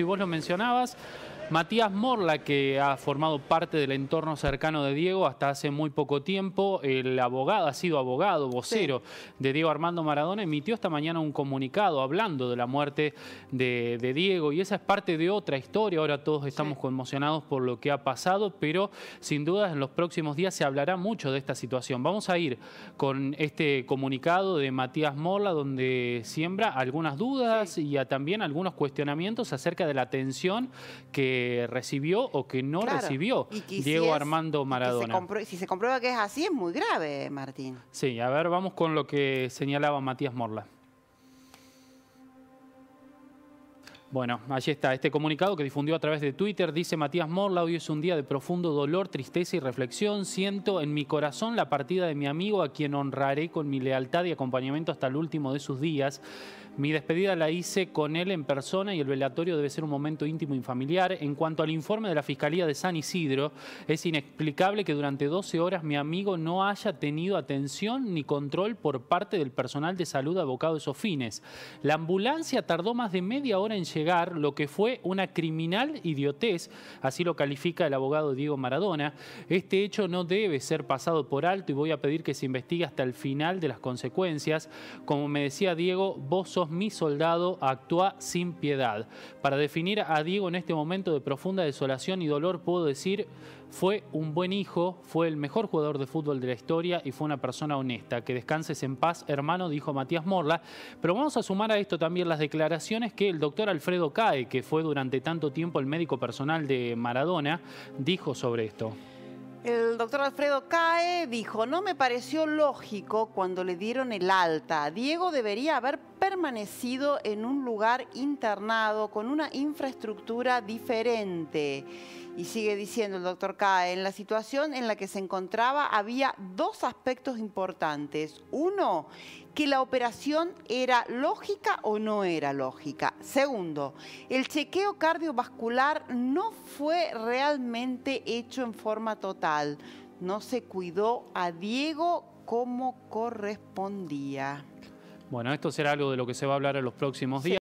y vos lo mencionabas, Matías Morla, que ha formado parte del entorno cercano de Diego hasta hace muy poco tiempo, el abogado, ha sido abogado, vocero de Diego Armando Maradona, emitió esta mañana un comunicado hablando de la muerte de, Diego y esa es parte de otra historia. Ahora todos estamos conmocionados por lo que ha pasado, pero sin dudas en los próximos días se hablará mucho de esta situación. Vamos a ir con este comunicado de Matías Morla, donde siembra algunas dudas y también algunos cuestionamientos acerca de la atención que recibió o que no recibió Diego Armando Maradona. si se comprueba que es así, es muy grave, Martín. Sí, a ver, vamos con lo que señalaba Matías Morla. Bueno, allí está este comunicado que difundió a través de Twitter. Dice Matías Morla, hoy es un día de profundo dolor, tristeza y reflexión. Siento en mi corazón la partida de mi amigo a quien honraré con mi lealtad y acompañamiento hasta el último de sus días. Mi despedida la hice con él en persona y el velatorio debe ser un momento íntimo y familiar. En cuanto al informe de la Fiscalía de San Isidro, es inexplicable que durante 12 horas mi amigo no haya tenido atención ni control por parte del personal de salud abocado a esos fines. La ambulancia tardó más de media hora en llegar lo que fue una criminal idiotez, así lo califica el abogado Diego Maradona. Este hecho no debe ser pasado por alto y voy a pedir que se investigue hasta el final de las consecuencias. Como me decía Diego, vos sos mi soldado, actúa sin piedad. Para definir a Diego en este momento de profunda desolación y dolor, puedo decir, fue un buen hijo, fue el mejor jugador de fútbol de la historia y fue una persona honesta. Que descanses en paz, hermano, dijo Matías Morla. Pero vamos a sumar a esto también las declaraciones que el doctor Alfredo Alfredo Cae, que fue durante tanto tiempo el médico personal de Maradona, dijo sobre esto. El doctor Alfredo Cae dijo, no me pareció lógico cuando le dieron el alta. Diego debería haber permanecido en un lugar internado con una infraestructura diferente. Y sigue diciendo el doctor K, en la situación en la que se encontraba había dos aspectos importantes. Uno, que la operación era lógica o no era lógica. Segundo, el chequeo cardiovascular no fue realmente hecho en forma total. No se cuidó a Diego como correspondía. Bueno, esto será algo de lo que se va a hablar en los próximos días.